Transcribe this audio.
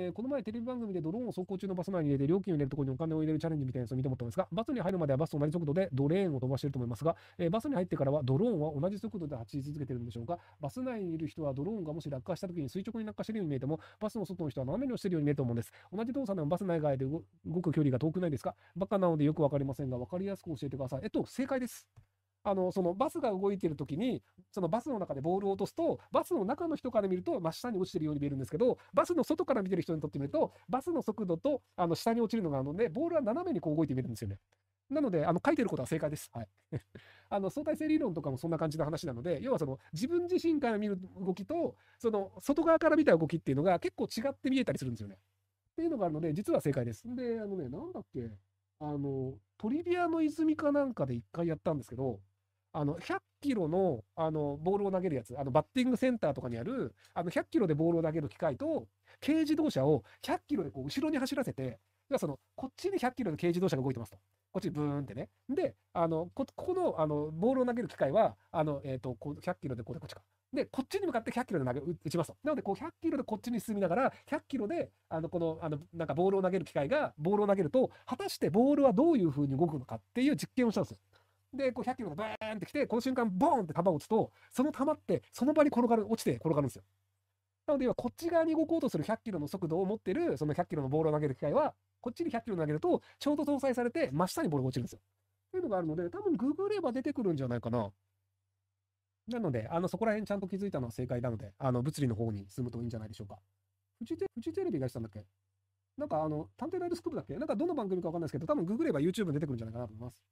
えー、この前テレビ番組でドローンを走行中のバス内に入れて料金を入れるところにお金を入れるチャレンジみたいなやつを見て思ったんですが、バスに入るまではバスと同じ速度でドレーンを飛ばしていると思いますが、えー、バスに入ってからはドローンは同じ速度で走り続けてるんでしょうか、バス内にいる人はドローンがもし落下した時に垂直に落下しているように見えても、バスの外の人は斜めに落ちているように見えると思うんです。同じ動作でもバス内外で動く距離が遠くないですかバカなのでよくわかりませんが、わかりやすく教えてください。えっと、正解です。あの、そのバスが動いてる時に、そのバスの中でボールを落とすと、バスの中の人から見ると真下に落ちてるように見えるんですけど、バスの外から見てる人にとってみると、バスの速度と、あの、下に落ちるのがあるので、ボールは斜めにこう動いて見えるんですよね。なので、あの、書いてることは正解です。はい。あの、相対性理論とかもそんな感じの話なので、要はその、自分自身から見る動きと、その、外側から見た動きっていうのが結構違って見えたりするんですよね。っていうのがあるので、実は正解です。で、あのね、なんだっけあの、トリビアの泉かなんかで一回やったんですけど、あの、100キロの、あの、ボールを投げるやつ、あの、バッティングセンターとかにある、あの、100キロでボールを投げる機械と、軽自動車を100キロでこう、後ろに走らせて、その、こっちに100キロの軽自動車が動いてますと。こっちブーンってね。で、あの、こ、ここの、あの、ボールを投げる機械は、あの、えっ、ー、と、100キロでこうこっちか。で、こっちに向かって100キロで投げ、打ちますと。なので、こう、100キロでこっちに進みながら、100キロで、あの、この、あの、なんかボールを投げる機械が、ボールを投げると、果たしてボールはどういう風に動くのかっていう実験をしたんですよ。で、こう100キロがバーンってきて、この瞬間、ボーンって球を打つと、その球って、その場に転がる、落ちて転がるんですよ。なので、こっち側に動こうとする100キロの速度を持ってる、その100キロのボールを投げる機械は、こっちに100キロ投げると、ちょうど搭載されて、真下にボールが落ちるんですよ。というのがあるので、多分ググれば出てくるんじゃないかな。なので、あの、そこら辺ちゃんと気づいたのは正解なので、あの、物理の方に進むといいんじゃないでしょうか。フジテフジテレビがしたんだっけなんかあの、探偵ライトスクープだっけなんかどの番組かわかんないですけど、多分ググれば YouTube 出てくるんじゃないかなと思います。